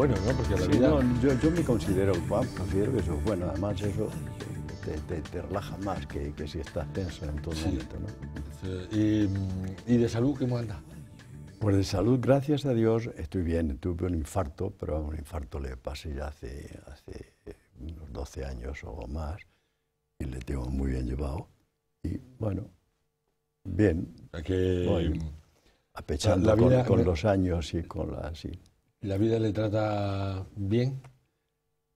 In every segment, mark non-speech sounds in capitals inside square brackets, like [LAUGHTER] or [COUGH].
bueno, ¿no? Porque la vida... No, yo, yo, me considero, guapo, considero que eso es bueno, además eso te, te, relaja más que, que, si estás tenso en todo momento, eh, ¿Y, ¿Y, de salud cómo anda? Pues de salud, gracias a Dios, estoy bien. Tuve un infarto, pero un infarto le pasé ya hace, hace unos 12 años o más y le tengo muy bien llevado. Y bueno, bien. Que, apechando con, los años y con la... Sí. ¿La vida le trata bien?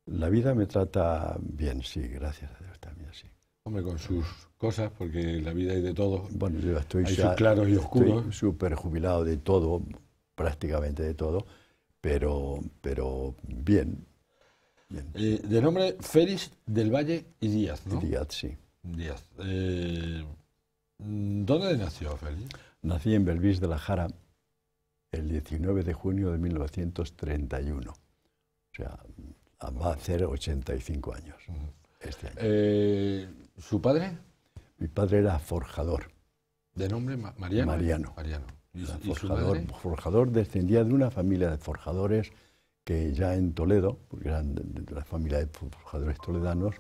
La vida me trata bien, sí, gracias a Dios también, sí. Hombre, con sus cosas, porque la vida hay de todo. Bueno, yo estoy claro y súper jubilado de todo, prácticamente de todo, pero, pero bien. Eh, de nombre Félix del Valle y Díaz, ¿no? Díaz, sí. Díaz. Eh, ¿Dónde nació Félix? Nací en Belvis de la Jara, el 19 de junio de 1931. O sea, mm, va a hacer 85 años este año. Eh, ¿Su padre? Mi padre era forjador. ¿De nombre Mariano? Mariano. ¿Y, forjador, forjador descendía de una familia de forjadores que ya en Toledo, porque eran de la familia de forjadores toledanos,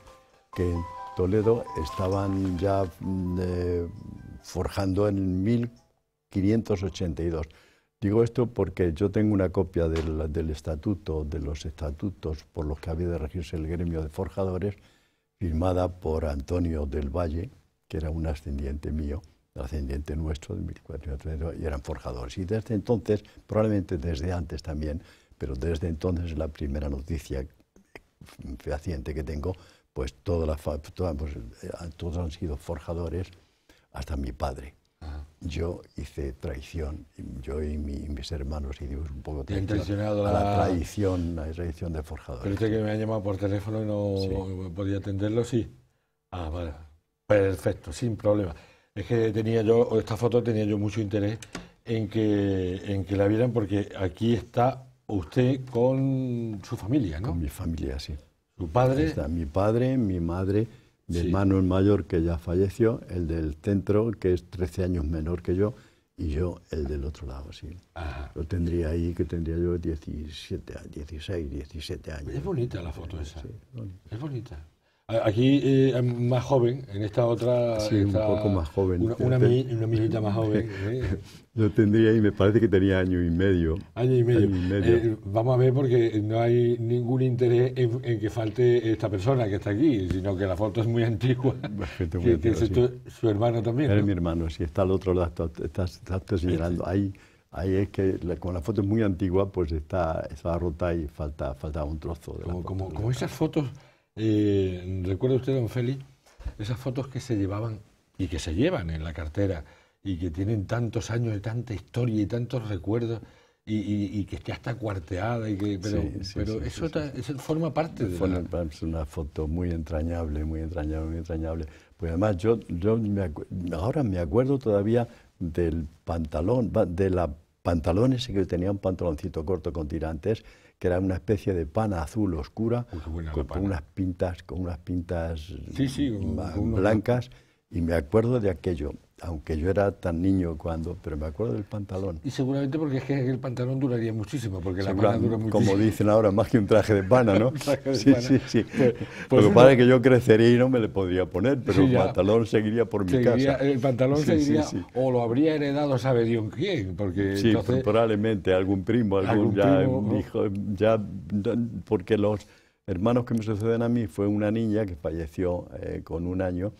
que en Toledo estaban ya mm, eh, forjando en 1582. Digo esto porque yo tengo una copia del, estatuto, de los estatutos por los que había de regirse el gremio de forjadores, firmada por Antonio del Valle, que era un ascendiente mío, ascendiente nuestro de 1430 y eran forjadores. Y desde entonces, probablemente desde antes también, pero desde entonces es la primera noticia fehaciente que tengo, pues pues, eh, todos han sido forjadores, hasta mi padre yo hice traición, yo y, mis hermanos hicimos un poco traición a la, la tradición, la traición de forjadores. Pero usted que me ha llamado por teléfono y no podía atenderlo, sí. Ah, vale. Perfecto, sin problema. Es que tenía yo, esta foto tenía yo mucho interés en que, en que la vieran porque aquí está usted con su familia, ¿no? Con mi familia, sí. Su padre. mi padre, mi madre mi hermano el mayor, que ya falleció, el del centro, que es 13 años menor que yo, y yo el del otro lado, sí. Lo tendría ahí, que tendría yo 17, 16, 17 años. Es bonita la foto esa. Sí, Es bonita. Aquí es eh, más joven, en esta otra. Sí, un poco más joven. Una, una, más joven. Yo [LAUGHS] eh. tendría, y me parece que tenía año y medio. Año y medio. Eh, vamos a ver, porque no hay ningún interés en, que falte esta persona que está aquí, sino que la foto es muy antigua. [LAUGHS] sí. su hermano también. Es mi hermano, sí, está al otro lado, estás, está este. señalando. Ahí, ahí es que, con como la foto es muy antigua, pues está, está rota y falta, falta un trozo. De como, como esas fotos eh, ¿Recuerda usted, don Félix, esas fotos que se llevaban y que se llevan en la cartera y que tienen tantos años y tanta historia y tantos recuerdos? Y, que está hasta cuarteada y que pero, eso, forma parte de es una foto muy entrañable muy entrañable muy entrañable pues además yo ahora me acuerdo todavía del pantalón de la pantalones ese que tenía un pantaloncito corto con tirantes que era una especie de pana azul oscura, oh, con, unas pintas, con unas pintas blancas, y me acuerdo de aquello aunque yo era tan niño cuando, pero me acuerdo del pantalón. Y seguramente porque es que el pantalón duraría muchísimo, porque la dura muchísimo. Como dicen ahora, más que un traje de pana, ¿no? [LAUGHS] sí, sí, sí, pues, pues Lo que pasa es que yo crecería y no me le podría poner, pero el pantalón seguiría por mi casa. El pantalón seguiría, o lo habría heredado sabe Dios quién, porque Sí, probablemente algún primo, algún, hijo, ya, porque los hermanos que me suceden a mí fue una niña que falleció eh, con un año,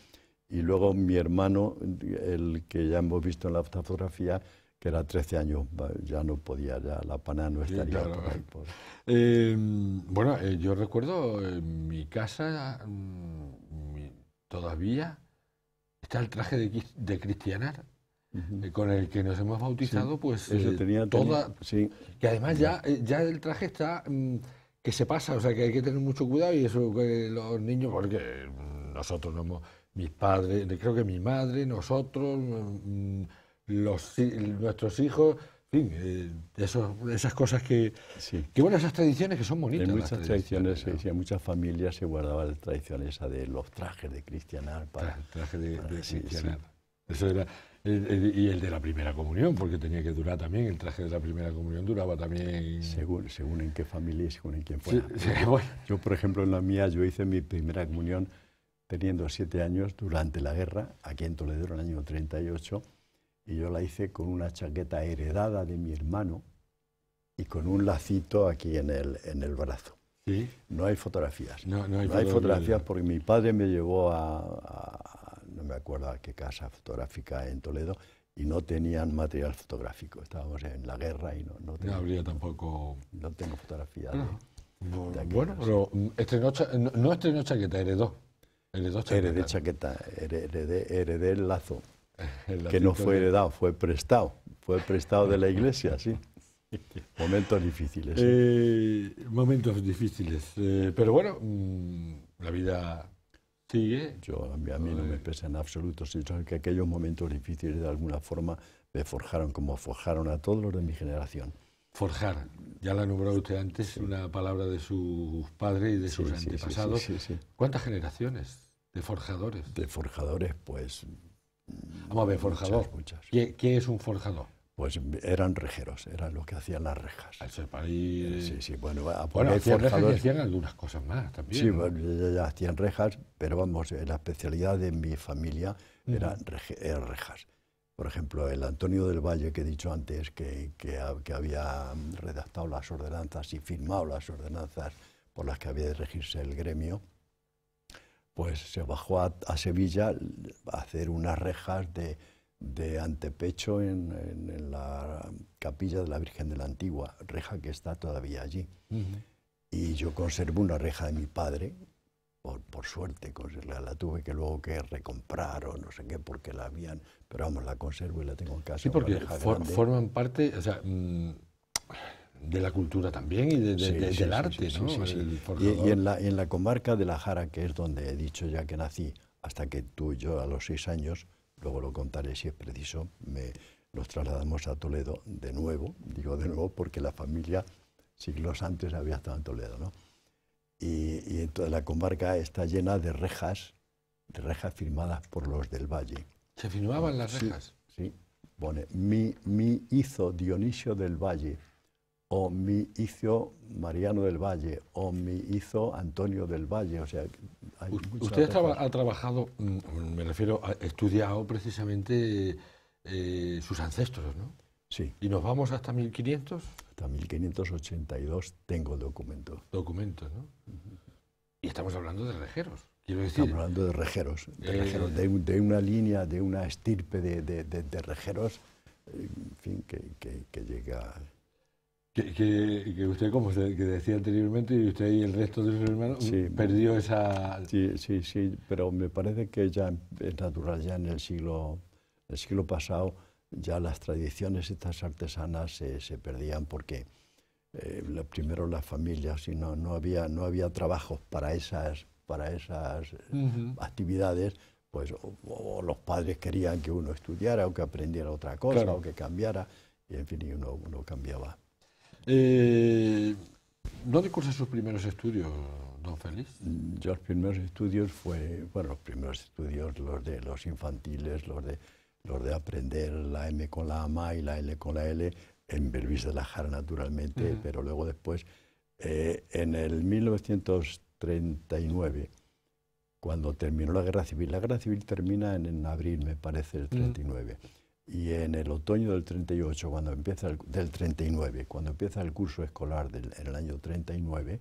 y luego mi hermano, el que ya hemos visto en la fotografía, que era 13 años, ya no podía, ya la pana no estaría por em, bueno, eh, yo recuerdo en eh, mi casa mm, todavía está el traje de, cristianar. Eh, con el que nos hemos bautizado, pues tenía, toda... sí. Que además ya, ya el traje está mm, que se pasa, o sea que hay que tener mucho cuidado y eso que los niños, porque nosotros no hemos mis padres, creo que mi madre, nosotros, mm, los, nuestros hijos, en fin, eh, esas cosas que, que, bueno, esas tradiciones que son bonitas. En muchas tradiciones, muchas familias se guardaba la tradición esa de los trajes de cristianar. Para, el traje de, ah, Eso era, eh, eh, y el de la primera comunión, porque tenía que durar también, el traje de la primera comunión duraba también... Según, según en qué familia y según en quién fuera. [LAUGHS] Yo, por ejemplo, en la mía, yo hice mi primera comunión teniendo siete años durante la guerra, aquí en Toledo, en el año 38, y yo la hice con una chaqueta heredada de mi hermano y con un lacito aquí en el, en el brazo. ¿Sí? No hay fotografías. No, no hay, fotografías porque mi padre me llevó a, no me acuerdo a qué casa fotográfica en Toledo, y no tenían material fotográfico. Estábamos en la guerra y no, no, tenía, no habría tampoco... No tengo fotografías. Ah. Bueno, pero mm, no, no estrenó chaqueta, heredó. Heredé chaqueta, heredé, el lazo, [LAUGHS] que no fue heredado, fue prestado, fue prestado de la iglesia, sí. [LAUGHS] Momentos difíciles. Eh, momentos difíciles, eh, pero bueno, mm, la vida sigue. Yo, a mí, no me pesa en absoluto, sino que aquellos momentos difíciles de alguna forma me forjaron como forjaron a todos los de mi generación. Forjar, ya la ha nombrado usted antes, una palabra de sus padres y de sus antepasados. ¿Cuántas generaciones de forjadores. De forjadores, pues... Vamos a ver, forjador. Muchas, ¿Qué, es un forjador? Pues eran rejeros, eran los que hacían las rejas. Ah, sí, sí, bueno, a poner hacían algunas cosas más también. Sí, ¿no? hacían rejas, pero vamos, eh, la especialidad de mi familia eran era rejas. Por ejemplo, el Antonio del Valle que he dicho antes, que, que había redactado las ordenanzas y firmado las ordenanzas por las que había de regirse el gremio, pues se bajó a, Sevilla a hacer unas rejas de, antepecho en, la capilla de la Virgen de la Antigua, reja que está todavía allí. Y yo conservo una reja de mi padre, por, suerte, la tuve que luego que recomprar o no sé qué, porque la habían, pero vamos, la conservo y la tengo en casa. Sí, porque forman parte, mm, de la cultura también y del arte, ¿no? y, en la, en la comarca de La Jara, que es donde he dicho ya que nací, hasta que tú y yo a los seis años, luego lo contaré si es preciso, me, nos trasladamos a Toledo de nuevo, digo de nuevo porque la familia siglos antes había estado en Toledo, ¿no? Y, entonces la comarca está llena de rejas, de rejas firmadas por los del Valle. ¿Se firmaban las rejas? Sí, pone, mi, mi hizo Dionisio del Valle, o mi hizo Mariano del Valle, o mi hizo Antonio del Valle. O sea, Usted ha, trabajado, mm, me refiero, ha estudiado precisamente eh, sus ancestros, ¿no? Sí. ¿Y nos vamos hasta 1500? Hasta 1582 tengo documento. Documentos, ¿no? Y estamos hablando de rejeros. Quiero decir, estamos hablando de rejeros, eh, de, una línea, de una estirpe de, rejeros, en fin, que llega que, que, usted, como decía anteriormente, y usted y el resto de sus hermanos, mm, perdió mm, esa... Sí, sí, sí, pero me parece que ya es natural, ya en el siglo, el siglo pasado, ya las tradiciones estas artesanas se, perdían porque eh, primero las familias, si no, había, no había trabajos para esas, para esas eh, actividades, pues o, los padres querían que uno estudiara o que aprendiera otra cosa o que cambiara, y en fin, y uno, uno cambiaba. ¿Dónde eh, cursa sus primeros estudios, don Félix? Yo los primeros estudios fue, bueno, los primeros estudios, los de los infantiles, los de, los de aprender la M con la AMA y la L con la L, en Belvis de la Jara, naturalmente, pero luego después, eh, en el 1939, cuando terminó la Guerra Civil, la Guerra Civil termina en, abril, me parece, el 39. Y en el otoño del 38, cuando empieza el, del 39, cuando empieza el curso escolar del, en el año 39,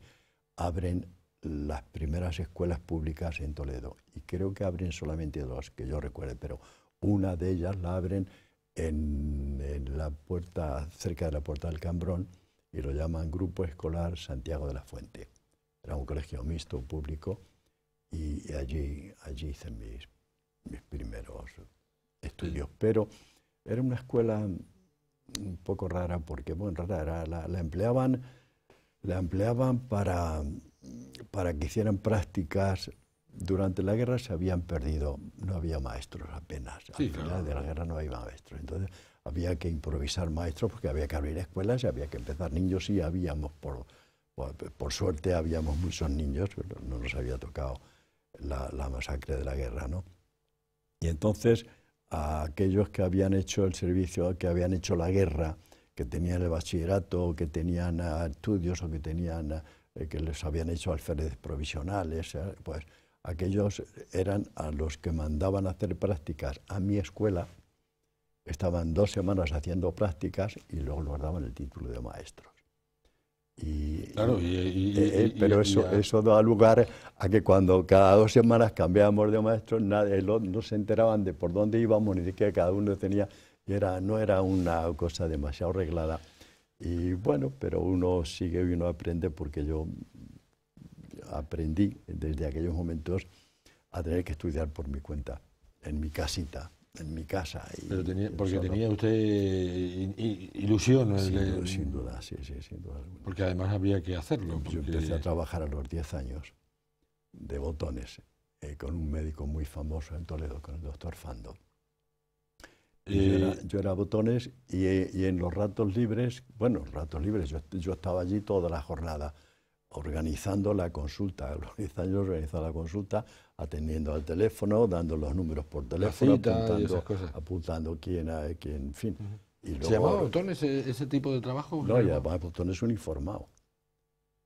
abren las primeras escuelas públicas en Toledo. Y creo que abren solamente dos, que yo recuerde, pero una de ellas la abren en, la puerta, cerca de la puerta del Cambrón, y lo llaman Grupo Escolar Santiago de la Fuente. Era un colegio mixto público y allí, allí hice mis, mis primeros estudios. Pero era una escuela un poco rara porque, bueno, rara, la, empleaban, la empleaban para, para que hicieran prácticas durante la guerra se habían perdido, no había maestros apenas. Al final de la guerra no había maestros. Entonces había que improvisar maestros porque había que abrir escuelas y había que empezar niños. y habíamos, por, por, suerte, habíamos muchos niños, no nos había tocado la, masacre de la guerra, ¿no? Y entonces a aquellos que habían hecho el servicio, que habían hecho la guerra, que tenían el bachillerato, que tenían eh, estudios o que tenían eh, que les habían hecho alférez provisionales, eh, pues aquellos eran a los que mandaban hacer prácticas a mi escuela. Estaban dos semanas haciendo prácticas y luego guardaban daban el título de maestro claro, eh, eh, pero eso, eso da lugar a que cuando cada dos semanas cambiábamos de maestro, nadie, no se enteraban de por dónde íbamos, ni de qué cada uno tenía, y era, no era una cosa demasiado reglada. Y bueno, pero uno sigue y uno aprende porque yo aprendí desde aquellos momentos a tener que estudiar por mi cuenta, en mi casita en mi casa. porque tenía usted eh, ilusión. Sin, duda, sí, sí, sin duda. Porque además había que hacerlo. Yo empecé a trabajar a los 10 años de botones eh, con un médico muy famoso en Toledo, con el doctor Fando. Eh, yo, era, botones y, en los ratos libres, bueno, ratos libres, yo, yo estaba allí toda la jornada organizando la consulta, a [LAUGHS] los 10 años organizando la consulta, atendiendo al teléfono, dando los números por teléfono, apuntando, apuntando, quién, quién, en fin. ¿Se llamaba botones ese, tipo de trabajo? No, ya Botón es uniformado.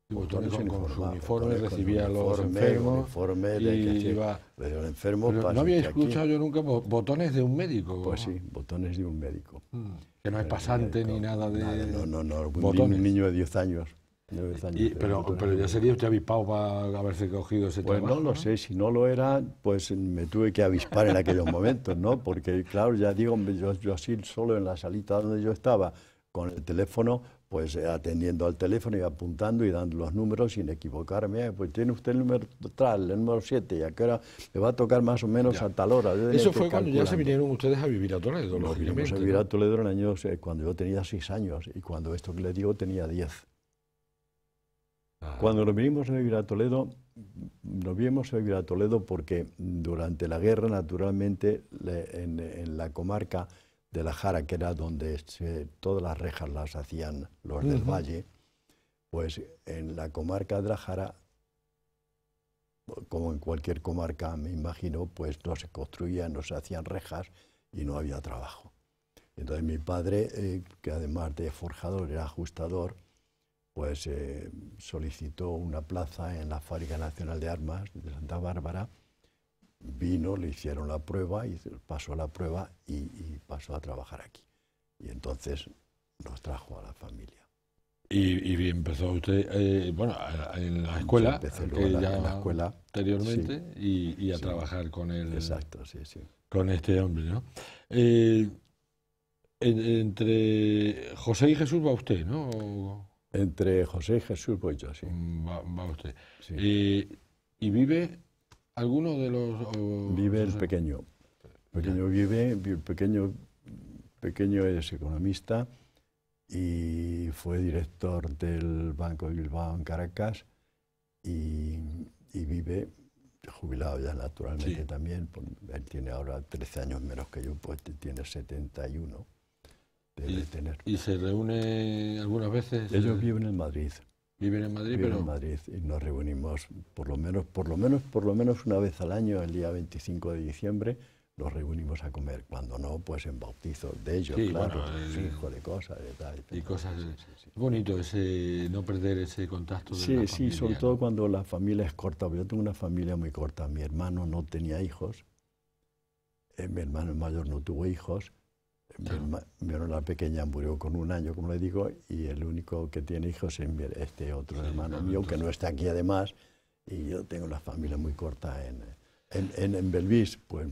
Botones con, con, su uniforme, recibía los enfermos. Uniforme de y que iba, enfermo pero no había escuchado yo nunca botones de un médico. Pues sí, botones de un médico. Mm. que no es eh, pasante ni nada de. no, no, no. Un niño de 10 años pero, ya sería usted avispado para haberse cogido ese Pues no lo sé, si no lo era, pues me tuve que avispar en aquellos momentos, ¿no? Porque, claro, ya digo, yo, así solo en la salita donde yo estaba, con el teléfono, pues atendiendo al teléfono y apuntando y dando los números sin equivocarme. Eh, pues tiene usted el número tal, el número 7, y a qué hora le va a tocar más o menos a tal hora. Eso fue cuando ya se vinieron ustedes a vivir a Toledo, Nos a vivir a Toledo eh, cuando yo tenía 6 años y cuando esto que le digo tenía 10. Ah. Cuando nos vinimos a vivir a Toledo, nos vinimos a vivir a Toledo porque durante la guerra, naturalmente, en, la comarca de la Jara, que era donde todas las rejas las hacían los del valle, pues en la comarca de la Jara, como en cualquier comarca, me imagino, pues no se construían, no se hacían rejas y no había trabajo. Entonces mi padre, eh, que además de forjador era ajustador, pues eh, solicitó una plaza en la Fábrica Nacional de Armas de Santa Bárbara, vino, le hicieron la prueba y pasó la prueba y, pasó a trabajar aquí. Y entonces nos trajo a la familia. Y, empezó usted, eh, bueno, en la escuela, en la escuela anteriormente, y, a trabajar con él. Exacto, sí, sí. Con este hombre, ¿no? Eh, entre José y Jesús va usted, ¿no? Entre José y Jesús voy pues yo, mm, ¿Y, vive alguno de los...? vive el pequeño. El pequeño vive, el pequeño, pequeño es economista y fue director del Banco de Bilbao en Caracas y, vive jubilado ya naturalmente también, él tiene ahora 13 años menos que yo, pues tiene 71 y, se reúne algunas veces? Ellos eh, viven en Madrid. Viven en Madrid, viven pero... en Madrid y nos reunimos por lo menos, por lo menos, por lo menos una vez al año, el día 25 de diciembre, nos reunimos a comer. Cuando no, pues en bautizos de ellos, claro, bueno, eh, de cosas, de tal. Y, cosas. bonito ese no perder ese contacto. sí, sí, sobre todo cuando la familia es corta. Yo tengo una familia muy corta. Mi hermano no tenía hijos. Eh, mi hermano mayor no tuvo hijos. Mi, pequeña murió con un año, como le digo, y el único que tiene hijos es este otro hermano mío, que no está aquí además, y yo tengo una familia muy corta en, en, en, Belvis, pues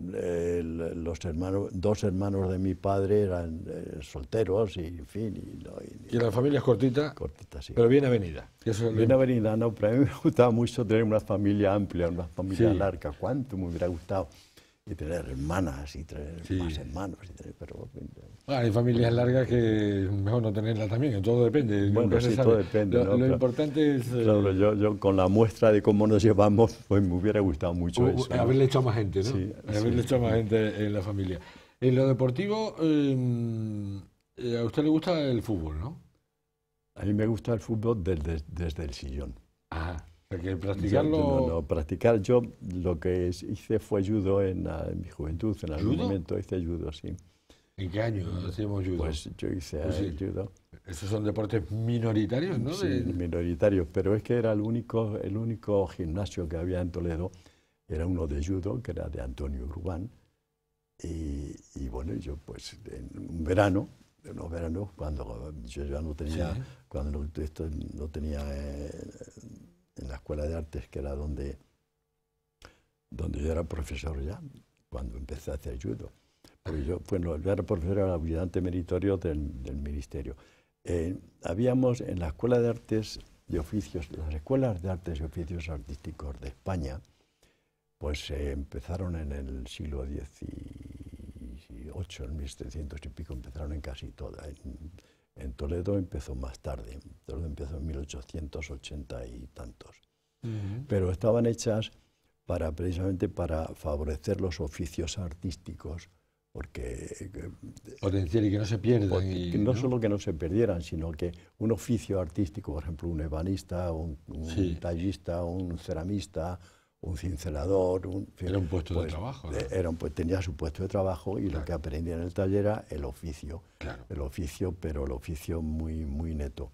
los hermanos, dos hermanos de mi padre eran eh, solteros y en fin. Y, no, y, la familia es cortita, cortita sí. pero bien avenida. bien avenida, no, pero a mí me gustaba mucho tener una familia amplia, una familia larga. ¿Cuánto me hubiera gustado? y tener hermanas y tener más hermanos. pero, ah, hay familias largas que es mejor no tenerlas también, todo depende. Bueno, sí, todo depende. Lo, importante es... Eh, yo, con la muestra de cómo nos llevamos, pues me hubiera gustado mucho uh, uh, eso. Haberle hecho a más gente, ¿no? Sí, haberle hecho a más gente en la familia. En lo deportivo, em, eh, a usted le gusta el fútbol, ¿no? A mí me gusta el fútbol desde, desde el sillón. Ajá practicarlo. no, no, practicar. Yo lo que hice fue judo en, ah, mi juventud, en algún momento hice judo, así ¿En qué año hacíamos judo? Pues yo hice pues judo. Esos son deportes minoritarios, ¿no? Sí, minoritarios, pero es que era el único, el único gimnasio que había en Toledo, era uno de judo, que era de Antonio Urbán, y, bueno, yo pues en un verano, en los veranos, cuando yo ya no tenía, cuando no, esto, no tenía... Eh, en la Escuela de Artes, que era donde, donde yo era profesor ya, cuando empecé a hacer judo. Pero yo, bueno, yo era profesor, era ayudante meritorio del, ministerio. Eh, habíamos en la Escuela de Artes y Oficios, las escuelas de artes y oficios artísticos de España, pues empezaron en el siglo XVIII, en 1700 y pico, empezaron en casi todas. En Toledo empezó más tarde, Toledo empezó en 1880 y tantos. Pero estaban hechas para, precisamente para favorecer los oficios artísticos, porque... Eh, Potencial y que no se pierdan. no, solo que no se perdieran, sino que un oficio artístico, por ejemplo, un ebanista, un, tallista, un ceramista, un cincelador. Un, era un puesto de pues, trabajo. pues, tenía su puesto de trabajo y lo que aprendía en el taller era el oficio. El oficio, pero el oficio muy, muy neto.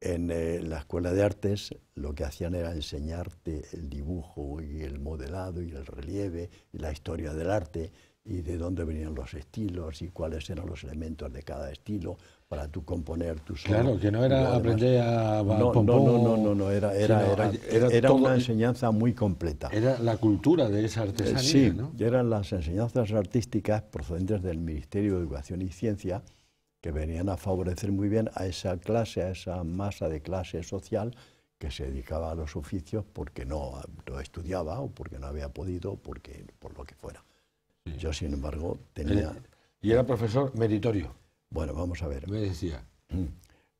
En eh, la escuela de artes lo que hacían era enseñarte el dibujo y el modelado y el relieve y la historia del arte y de dónde venían los estilos y cuáles eran los elementos de cada estilo para tú componer tus Claro, que no era aprender a no, no, no, no, no, era era, una enseñanza muy completa. Era la cultura de esa eh, artesanía, sí, eran las enseñanzas artísticas procedentes del Ministerio de Educación y Ciencia que venían a favorecer muy bien a esa clase, a esa masa de clase social que se dedicaba a los oficios porque no, lo estudiaba o porque no había podido, porque por lo que fuera. Yo, sin embargo, tenía... Y era profesor meritorio. Bueno, vamos a ver. Me decía. [CLEARS THROAT]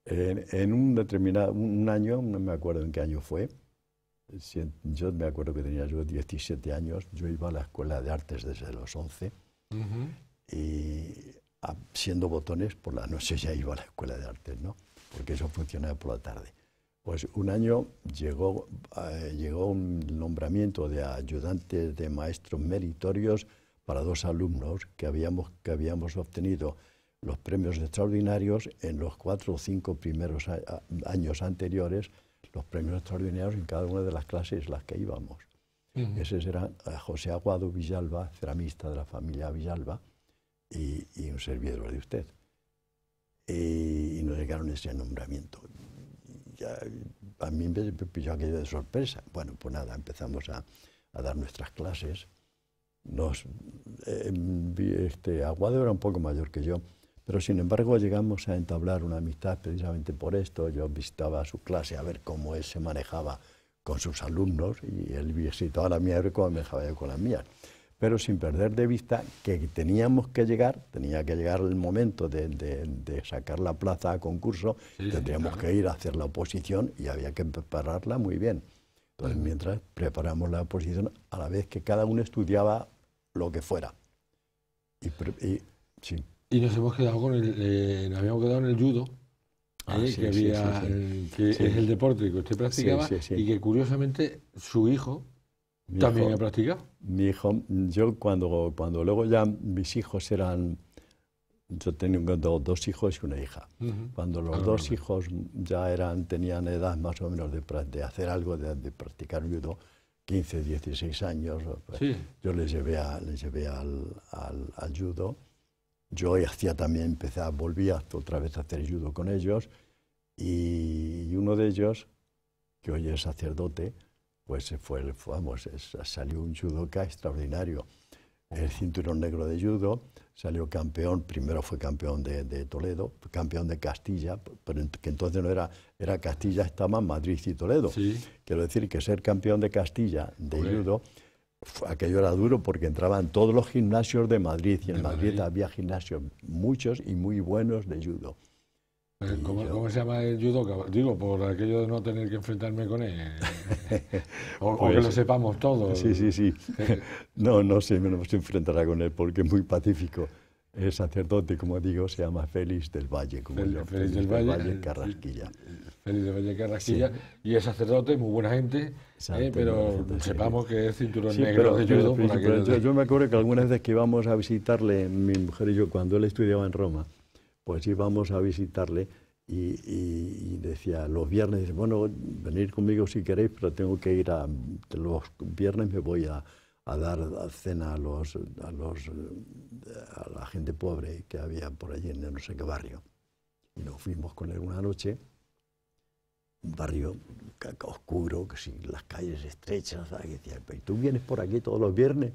En, un determinado, un año, no me acuerdo en qué año fue, yo me acuerdo que tenía yo 17 años, yo iba a la escuela de artes desde los 11 y siendo botones por la noche ya iba a la escuela de artes, ¿no? Porque eso funcionaba por la tarde. Pues un año llegó, eh, llegó un nombramiento de ayudantes de maestros meritorios para dos alumnos que habíamos, que habíamos obtenido los premios extraordinarios en los cuatro o cinco primeros años anteriores, los premios extraordinarios en cada una de las clases las que íbamos. Ese era eh, José Aguado Villalba, ceramista de la familia Villalba, y, un servidor de usted. Y, nos llegaron ese nombramiento. a mí me pilló aquello de sorpresa. Bueno, pues nada, empezamos a dar nuestras clases. Nos, eh, em, este, Aguado era un poco mayor que yo, pero sin embargo llegamos a entablar una amistad precisamente por esto. Yo visitaba su clase a ver cómo él se manejaba con sus alumnos y él visitaba la mía y manejaba yo con las mía. Pero sin perder de vista que teníamos que llegar, tenía que llegar el momento de, sacar la plaza a concurso, tendríamos que ir a hacer la oposición y había que prepararla muy bien. Entonces, mientras preparamos la posición, a la vez que cada uno estudiaba lo que fuera. Y, nos hemos quedado con el, eh, habíamos quedado en el judo, ah, eh, que, había, es el deporte que usted practicaba y que curiosamente su hijo también ha practicado. Mi hijo, yo cuando, cuando luego ya mis hijos eran yo tengo dos hijos y una hija. Cuando los ah, dos hijos ya eran, tenían edad más o menos de, de hacer algo, de, practicar judo, 15, 16 años, pues, yo les llevé, les al, al, judo. Yo hacía también, empecé a, volví otra vez a hacer judo con ellos. Y, uno de ellos, que hoy es sacerdote, pues fue, vamos, salió un judoka extraordinario el cinturón negro de judo, salió campeón, primero fue campeón de, Toledo, campeón de Castilla, pero que entonces no era, Castilla, estaban Madrid y Toledo. Quiero decir que ser campeón de Castilla de judo, aquello era duro porque entraban todos los gimnasios de Madrid y en Madrid había gimnasios muchos y muy buenos de judo. Eh, ¿Cómo, se llama el judo? Digo, por aquello de no tener que enfrentarme con él. [LAUGHS] O, pues que lo sepamos todos. Sí, sí, sí. [LAUGHS] no, no sé, no enfrentará con él porque es muy pacífico. Es sacerdote, como digo, se llama Félix del Valle, como yo. Félix, del, Valle, eh, Carrasquilla. Félix del Valle Carrasquilla. Y es sacerdote, muy buena gente, eh, pero sepamos que es cinturón negro de judo. yo, yo me acuerdo que algunas veces que íbamos a visitarle, mi mujer y yo, cuando él estudiaba en Roma, pues íbamos a visitarle y, decía, los viernes, bueno, venir conmigo si queréis, pero tengo que ir a, los viernes me voy a, dar cena a, los, a, la gente pobre que había por allí en no sé qué barrio. Y nos fuimos con él una noche un barrio oscuro, que si las calles estrechas, y decía, ¿y tú vienes por aquí todos los viernes?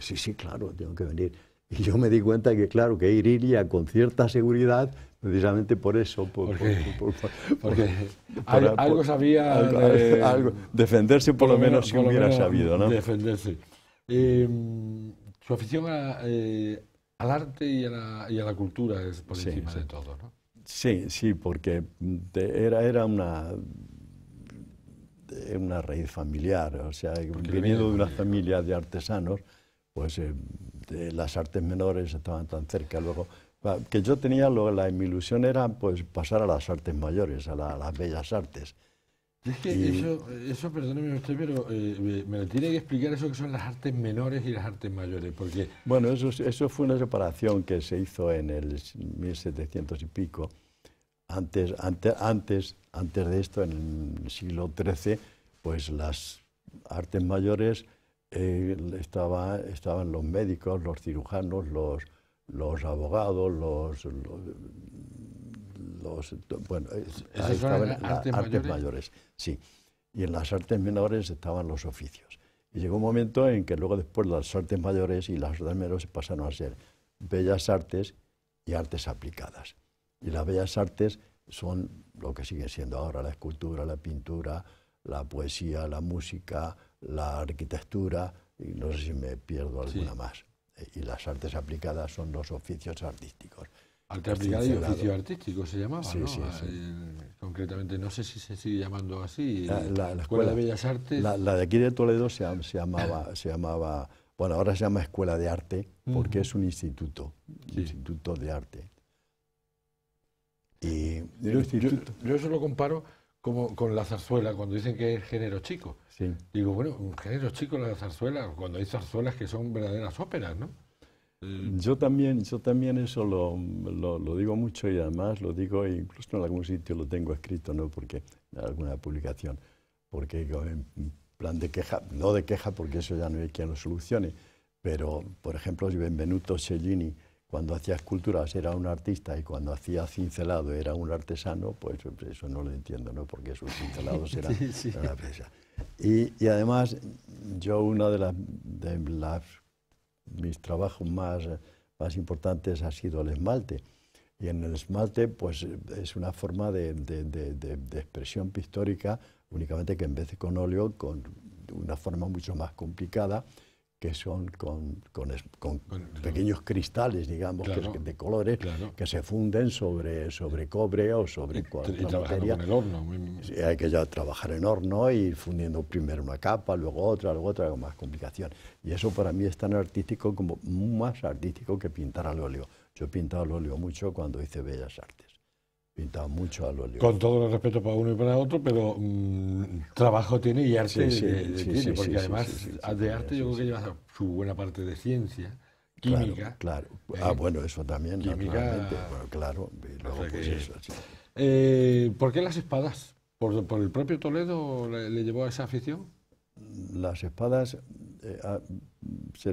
sí, sí, claro, tengo que venir. Y yo me di cuenta que, claro, que Irilia, con cierta seguridad precisamente por eso. porque, algo sabía. de, defenderse, por, lo menos, si hubiera sabido, ¿no? Defenderse. Em, su afición eh, al arte y a, la, cultura es por encima de todo, ¿no? Sí, sí, porque era, una una raíz familiar, o sea, porque de una familia de artesanos, pues em, las artes menores estaban tan cerca. Luego, que yo tenía, luego la, mi ilusión era pues, pasar a las artes mayores, a, las bellas artes. Es que eso, eso, perdóneme usted, pero eh, me, lo tiene que explicar eso que son las artes menores y las artes mayores, porque... Bueno, eso, eso fue una separación que se hizo en el 1700 y pico. Antes, antes, antes, antes de esto, en el siglo XIII, pues las artes mayores estaban los médicos, los cirujanos, los, abogados, los, bueno, estaban las artes, mayores, sí. Y en las artes menores estaban los oficios. Y llegó un momento en que luego después las artes mayores y las artes menores pasaron a ser bellas artes y artes aplicadas. Y las bellas artes son lo que siguen siendo ahora, la escultura, la pintura, la poesía, la música, la arquitectura, y no sé si me pierdo alguna más. Eh, y las artes aplicadas son los oficios artísticos. Arte aplicada y oficio artístico se llamaba, sí, Sí, ah, sí. Eh, concretamente, no sé si se sigue llamando así. La, eh, escuela, de Bellas Artes. La, de aquí de Toledo se, llamaba, [LAUGHS] se llamaba, bueno, ahora se llama Escuela de Arte porque es un instituto, instituto de arte. Y yo, yo, eso lo comparo como con la zarzuela, cuando dicen que es género chico. Digo, bueno, género chicos, la zarzuela, cuando hay zarzuelas que son verdaderas óperas, ¿no? Eh, yo también, yo también eso lo, digo mucho y además lo digo, incluso en algún sitio lo tengo escrito, ¿no? Porque, en alguna publicación, porque en plan de queja, no de queja porque eso ya no hay quien lo solucione, pero, por ejemplo, si Benvenuto Cellini, cuando hacía esculturas era un artista y cuando hacía cincelado era un artesano, pues, pues eso no lo entiendo, ¿no? Porque sus [LAUGHS] cincelados eran una presa. Y, además, yo una de, las, de mis trabajos más, importantes ha sido el esmalte. Y en el esmalte, pues es una forma de, de, expresión pictórica, únicamente que en vez de con óleo, con una forma mucho más complicada que son con, con, pequeños cristales, digamos, de colores, que se funden sobre, sobre cobre o sobre cualquier cualquier el horno. hay que ya trabajar en horno y fundiendo primero una capa, luego otra, luego otra, con más complicación. Y eso para mí es tan artístico como más artístico que pintar al óleo. Yo he pintado al óleo mucho cuando hice bellas artes pintado mucho a los Con todo el respeto para uno y para otro, pero mm, trabajo tiene y arte sí, sí, sí, porque además de arte yo creo que lleva su buena parte de ciencia, química. Claro, claro. Eh, ah, bueno, eso también, claro, pues, eh, ¿Por qué las espadas? ¿Por, el propio Toledo le, llevó a esa afición? Las espadas, eh, ah, se,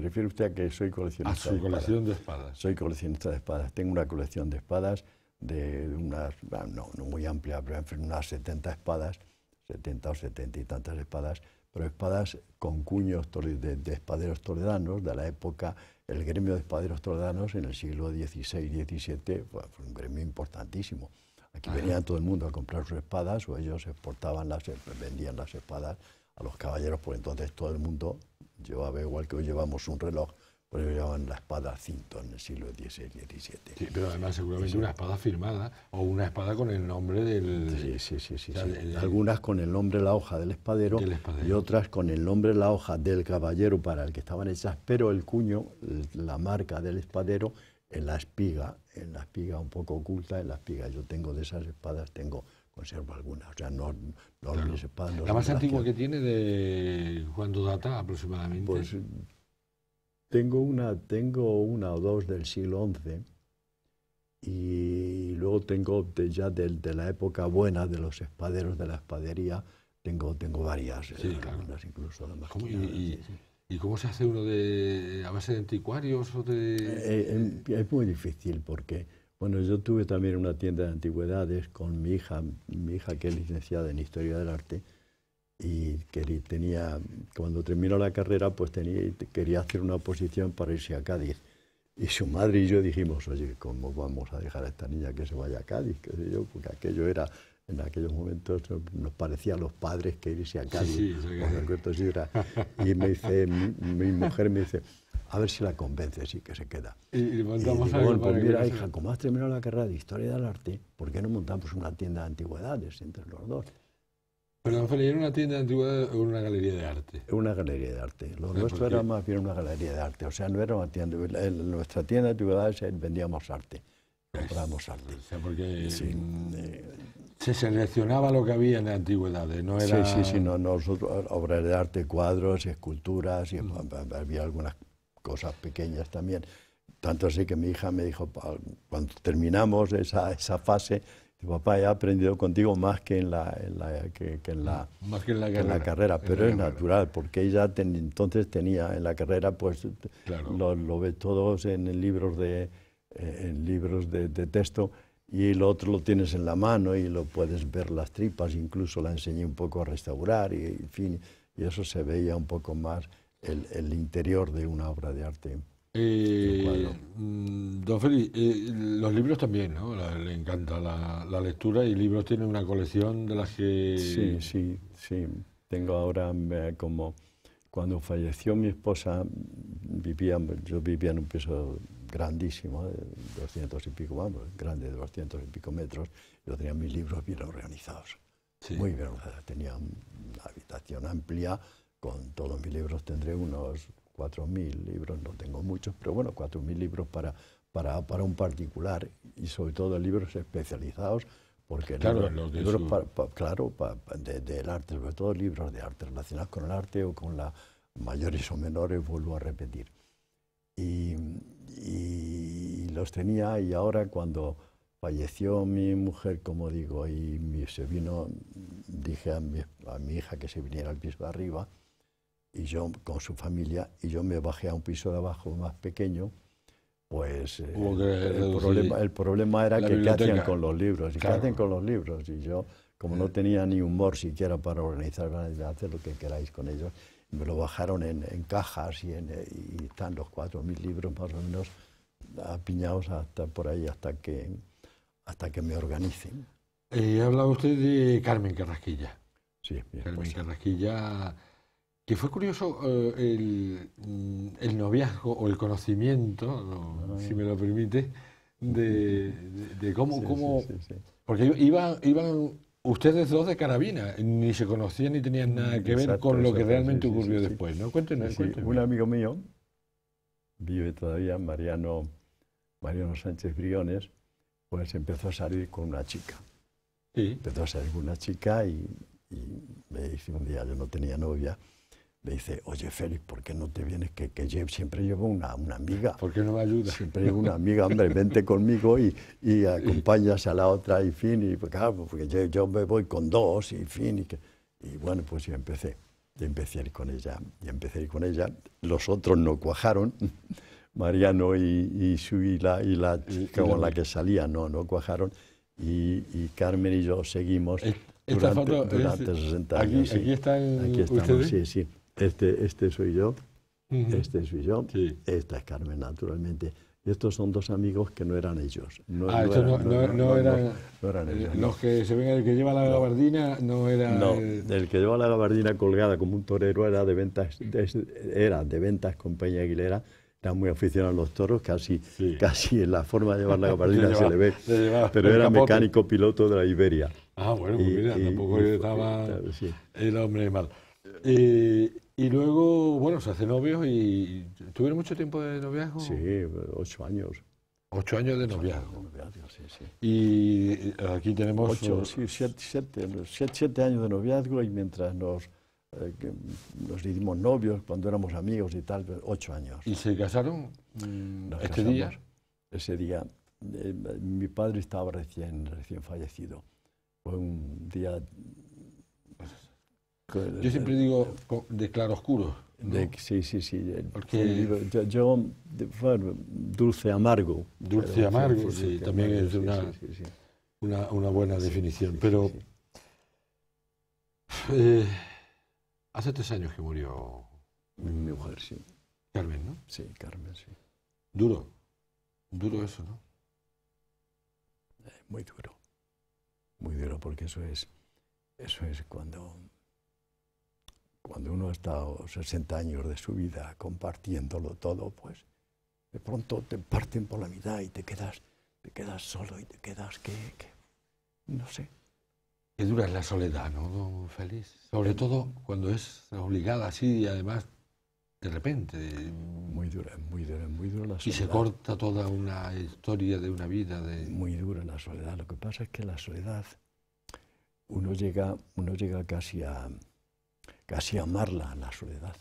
refiere usted a que soy coleccionista. A su colección de espadas. Soy coleccionista de espadas. Tengo una colección de espadas de unas, ah, no, muy amplia, pero unas 70 espadas, 70 o 70 y tantas espadas, pero espadas con cuños de, espaderos toledanos de la época, el gremio de espaderos toledanos en el siglo XVI, XVII, fue, fue un gremio importantísimo. Aquí venían todo el mundo a comprar sus espadas o ellos exportaban las, eh, vendían las espadas a los caballeros, por pues entonces todo el mundo llevaba, igual que hoy llevamos un reloj, por eso llamaban la espada cinto en el siglo XVI y XVII. Sí, pero además seguramente una espada firmada o una espada con el nombre del... Sí, sí, sí. sí. Algunas con el nombre, la hoja del espadero, y otras con el nombre, la hoja del caballero para el que estaban hechas, pero el cuño, la marca del espadero, en la espiga, en la espiga un poco oculta, en la espiga. Yo tengo de esas espadas, tengo conservo algunas, o sea, no, no mis la más antigua que tiene de cuándo data aproximadamente. Pues tengo una, tengo una o dos del siglo XI y luego tengo ya de, de, la época buena de los espaderos de la espadería, tengo, tengo varias, eh, algunas incluso. y, y, cómo se hace uno de, a base de anticuarios? O de... Eh, eh, em, es muy difícil porque, bueno, yo tuve también una tienda de antigüedades con mi hija, mi hija que es licenciada en Historia del Arte, y tenía, cuando terminó la carrera, pues tenía, quería hacer una oposición para irse a Cádiz. Y su madre y yo dijimos, oye, ¿cómo vamos a dejar a esta niña que se vaya a Cádiz? ¿Qué sé yo? Porque aquello era, en aquellos momentos eh, nos parecía a los padres que irse a Cádiz. Y me dice, mi, mujer me dice, a ver si la convences y que se queda. Y, y pues hija, como has terminado la carrera de Historia del Arte, ¿por qué no montamos una tienda de antigüedades entre los dos? ¿era una tienda de antigüedades o una galería de arte? Una galería de arte. Lo ah, nuestro era más bien una galería de arte. O sea, no era una tienda. En nuestra tienda de antigüedades eh, vendíamos arte. Compramos pues, arte. porque mm, se seleccionaba lo que había en la antigüedades, no era... Sí, sí, sí. No, nosotros, eh, obras de arte, cuadros, esculturas, mm. había algunas cosas pequeñas también. Tanto así que mi hija me dijo, cuando terminamos esa, esa fase, tu papá ya ha aprendido contigo más que en la, carrera, pero es natural, porque ella entonces tenía en la carrera, pues lo, ve ves todos en libros de, eh, en libros de, texto y lo otro lo tienes en la mano y lo puedes ver las tripas, incluso la enseñé un poco a restaurar y, fin, y eso se veía un poco más el interior de una obra de arte. Eh, mm, don Félix, eh, los libros también, ¿no? le encanta la, lectura y libros tiene una colección de las que... Sí, sí, sí. Tengo ahora eh, como... Cuando falleció mi esposa, vivía, yo vivía en un piso grandísimo, de 200 y pico, vamos, grande, de 200 y pico metros. Yo tenía mis libros bien organizados, muy bien organizados. Tenía una habitación amplia, con todos mis libros tendré unos 4.000 libros, no tengo muchos, pero bueno, 4.000 libros para, para, para, un particular y sobre todo libros especializados, porque claro, libros, los de libros claro, de, del arte, sobre todo libros de arte relacionados con el arte o con las mayores o menores, vuelvo a repetir. Y, los tenía y ahora cuando falleció mi mujer, como digo, y se vino, dije a mi, a mi hija que se viniera al piso de arriba, y yo con su familia, y yo me bajé a un piso de abajo más pequeño, pues eh, el, problema, el, problema, era que qué hacían con los libros, y qué hacen con los libros, y yo, como no eh. tenía ni humor siquiera para organizar, hacer lo que queráis con ellos, me lo bajaron en, cajas y, en, están los cuatro mil libros más o menos apiñados hasta por ahí hasta que hasta que me organicen. Y eh, habla usted de Carmen Carrasquilla. Sí, Carmen Carrasquilla que fue curioso eh, mm, el, noviazgo o el conocimiento, ah. si me lo permite, de, cómo... porque iban, iban ustedes dos de carabina, ni se conocían ni tenían nada que ver con lo que realmente ocurrió después, ¿no? Cuéntenos, Un amigo mío, vive todavía, Mariano, Mariano Sánchez Briones, pues empezó a salir con una chica. Empezó a salir con una chica y, me dice un día, yo no tenía novia, me dice, oye Félix, ¿por qué no te vienes? Que, que siempre llevo una, una amiga. ¿Por qué no me ayuda? Siempre llevo una amiga, hombre, vente conmigo y, y acompañas a la otra y fin. Y claro, ah, porque yo, yo me voy con dos y fin. Y, que, y bueno, pues yo empecé, y empecé a ir con ella, y empecé con ella. Los otros no cuajaron, [LAUGHS] Mariano y, y su y la, y la chica con la que salía, no, no cuajaron. Y, y Carmen y yo seguimos. durante, 60 años. Aquí, están ustedes. Sí, sí. Este, este soy yo, este soy yo, esta es Carmen, naturalmente. estos son dos amigos que no eran ellos. No, ah, no no, eran, ellos. Los que se ven, el que lleva la gabardina no era. No, el... que lleva la gabardina colgada como un torero era de ventas, era de ventas con Peña Aguilera. Era muy aficionado a los toros, casi, casi en la forma de llevar la [LAUGHS] gabardina se, le ve. pero era mecánico piloto de la Iberia. Ah, bueno, pues mira, tampoco estaba el hombre mal. Y luego, bueno, se hace novio y tuvieron mucho tiempo de noviazgo. Sí, ocho años. Ocho años de noviazgo. sí, sí. Y eh, aquí tenemos... Ocho, sí, siete, siete, años de noviazgo y mientras nos, eh, nos hicimos novios, cuando éramos amigos y tal, ocho años. ¿Y se casaron mm, este día? Ese día. Eh, mi padre estaba recién, recién fallecido. Fue un día yo siempre digo de claroscuro. oscuro. sí, sí, sí. Porque yo, yo dulce amargo. Dulce amargo, sí, también es una, buena definición. pero eh, hace tres años que murió mi, mujer, sí. Carmen, ¿no? Sí, Carmen, sí. Duro, duro eso, ¿no? Eh, muy duro, muy duro, porque eso es, eso es cuando cuando uno ha estado 60 años de su vida compartiéndolo todo, pues de pronto te parten por la mitad y te quedas, te quedas solo y te quedas que, no sé. Qué dura es la soledad, ¿no, don Sobre eh, todo cuando es obligada así y además de repente. Muy dura, muy dura, muy dura la soledad. Y se corta toda una historia de una vida. De... Muy dura la soledad. Lo que pasa es que la soledad, uno llega, uno llega casi a, casi amarla, la soledad.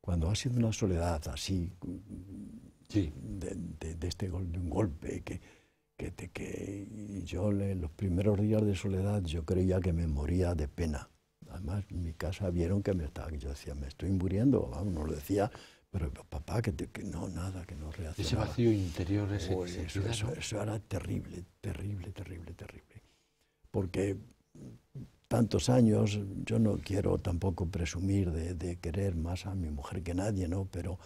Cuando ha sido una soledad así, de, de, este un golpe, que, te, que yo en los primeros días de soledad yo creía que me moría de pena. Además, en mi casa vieron que me estaba, yo decía, me estoy muriendo, vamos, no lo decía, pero papá, que, no, nada, que no reaccionaba. Ese vacío interior, ese... eso, eso, era terrible, terrible, terrible, terrible. Porque tantos años, yo no quiero tampoco presumir de, querer más a mi mujer que nadie, ¿no? Pero,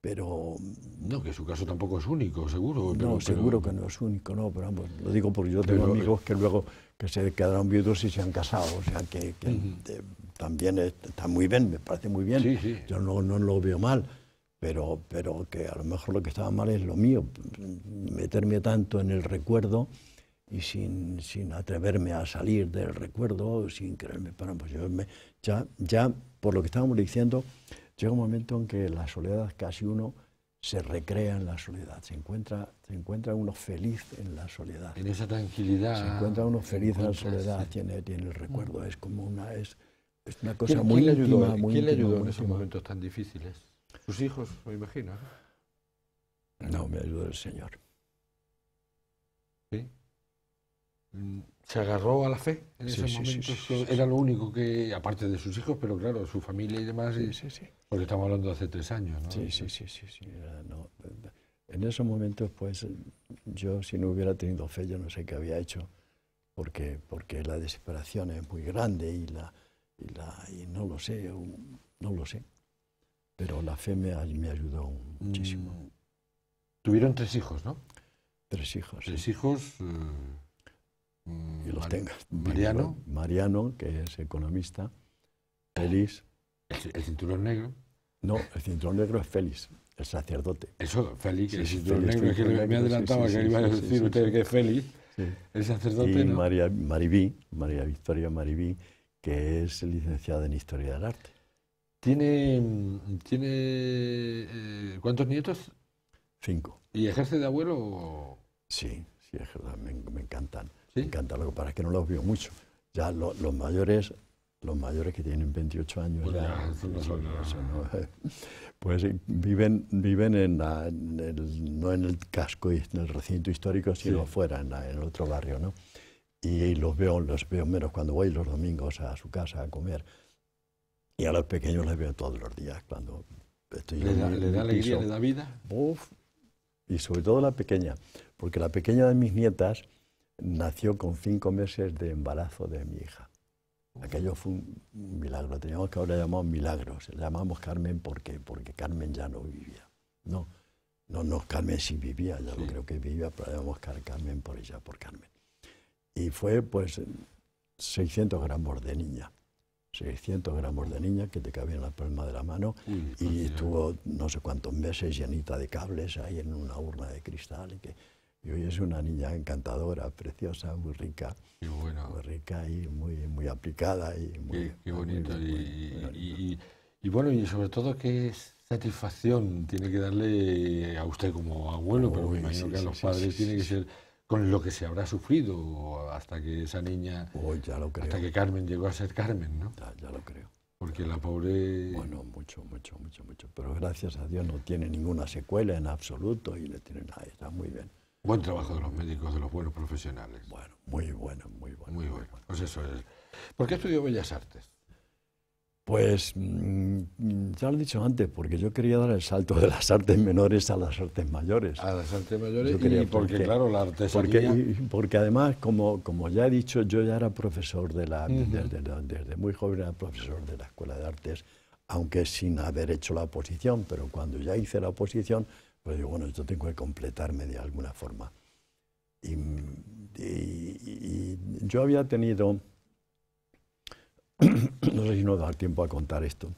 pero... No, que su caso tampoco es único, seguro. no, seguro que no es único, no, pero vamos, lo digo porque yo tengo eh, amigos que luego que se quedaron viudos y se han casado, o sea, que, también está muy bien, me parece muy bien, yo no, no lo veo mal. Pero, pero que a lo mejor lo que estaba mal es lo mío, meterme tanto en el recuerdo, y sin, sin atreverme a salir del recuerdo, sin quererme para pues yo ya, por lo que estábamos diciendo, llega un momento en que la soledad casi uno se recrea en la soledad, se encuentra, se encuentra uno feliz en la soledad. En esa tranquilidad. Se encuentra uno feliz en la soledad, tiene, el recuerdo, mm. es como una, es, es una cosa muy íntima, muy ¿Quién le ayudó en esos momentos tan difíciles? ¿Sus hijos, me imagino? No, me ayudó el Señor. ¿Sí? se agarró a la fe en esos sí, momentos. era lo único que, aparte de sus hijos, pero claro, su familia y demás. sí. porque estamos hablando de hace tres años, ¿no? Sí, sí, sí, sí. en esos momentos, pues, yo si no hubiera tenido fe, yo no sé qué había hecho, porque, porque la desesperación es muy grande y, la, y, la, y no lo sé, no lo sé. Pero la fe me, me ayudó muchísimo. Mm. Tuvieron tres hijos, ¿no? Tres hijos. Tres hijos. Eh, Mariano. Mariano, que es economista. Félix. ¿El, cinturón negro? No, el cinturón negro es Félix, el sacerdote. Eso, Félix, el cinturón negro, me adelantaba que iba a decir usted que es Félix, el sacerdote. María, Victoria Maribí, que es licenciada en Historia del Arte. ¿Tiene, tiene eh, cuántos nietos? Cinco. ¿Y ejerce de abuelo? Sí, sí, me encantan. ¿Sí? para que no los veo mucho. Ya los mayores los mayores que tienen 28 años pues ya, [LAUGHS] pues viven, viven en, no en el casco, en el recinto histórico, sino afuera, en, el otro barrio, ¿no? Y los veo, los veo menos cuando voy los domingos a su casa a comer. Y a los pequeños les veo todos los días cuando estoy... ¿Le da, ¿le da alegría, le vida? Uf, y sobre todo la pequeña, porque la pequeña de mis nietas nació con cinco meses de embarazo de mi hija. Aquello fue un milagro, teníamos que ahora llamamos milagros, le llamamos Carmen porque, porque Carmen ya no vivía. No, no, no, Carmen sí vivía, ya no creo que vivía, pero llamamos Carmen por ella, por Carmen. Y fue pues 600 gramos de niña. 600 gramos de niña que te cabía en la palma de la mano y ¿eh? estuvo no sé cuántos meses llenita de cables ahí en una urna de cristal y que y hoy es una niña encantadora, preciosa, muy rica. Muy rica y muy, muy aplicada. Y muy, qué, y, bueno, y sobre todo qué satisfacción tiene que darle a usted como abuelo, pero me imagino que a los padres tiene que ser con lo que se habrá sufrido hasta que esa niña, hasta que Carmen llegó a ser Carmen, ¿no? Ya, lo creo. Porque la pobre... Bueno, mucho, mucho, mucho, mucho. Pero gracias a Dios no tiene ninguna secuela en absoluto y le tiene nada, está muy bien. Buen trabajo de los médicos, de los buenos profesionales. Bueno, muy bueno, muy bueno. Muy bueno. Pues eso es. ¿Por qué estudió Bellas Artes? Pues mm, mm, ya lo he dicho antes, porque yo quería dar el salto de las artes menores a las artes mayores. A las artes mayores, y porque, claro, la artesanía... Porque, porque además, como, como ya he dicho, yo ya era profesor de la... desde, desde, muy joven era profesor de la Escuela de Artes, aunque sin haber hecho la oposición, pero cuando ya hice la oposición pero digo, bueno, yo tengo que completarme de alguna forma. Y, yo había tenido, [CLEARS THROAT] no sé si no dar tiempo a contar esto.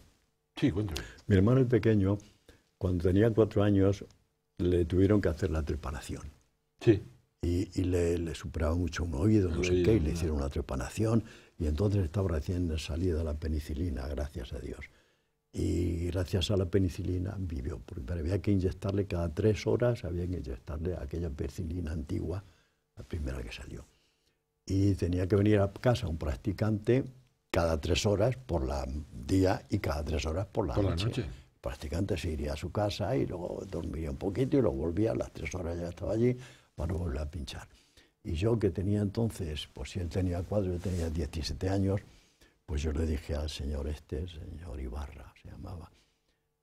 Sí, cuéntame. Mi hermano pequeño, cuando tenía cuatro años, le tuvieron que hacer la trepanación. Sí. Y, le, superaba mucho un oído, no, sé qué, y le hicieron una trepanación. Y entonces estaba recién salida la penicilina, gracias a Dios y gracias a la penicilina vivió, porque había que inyectarle cada tres horas, había que inyectarle aquella penicilina antigua, la primera que salió. Y tenía que venir a casa un practicante cada tres horas por la día y cada tres horas por la, noche. El practicante se iría a su casa y luego dormiría un poquito y lo volvía, a las tres horas ya estaba allí para volver a pinchar. Y yo que tenía entonces, pues si él tenía cuatro, yo tenía 17 años, pues yo le dije al señor este, señor Ibarra, se llamaba,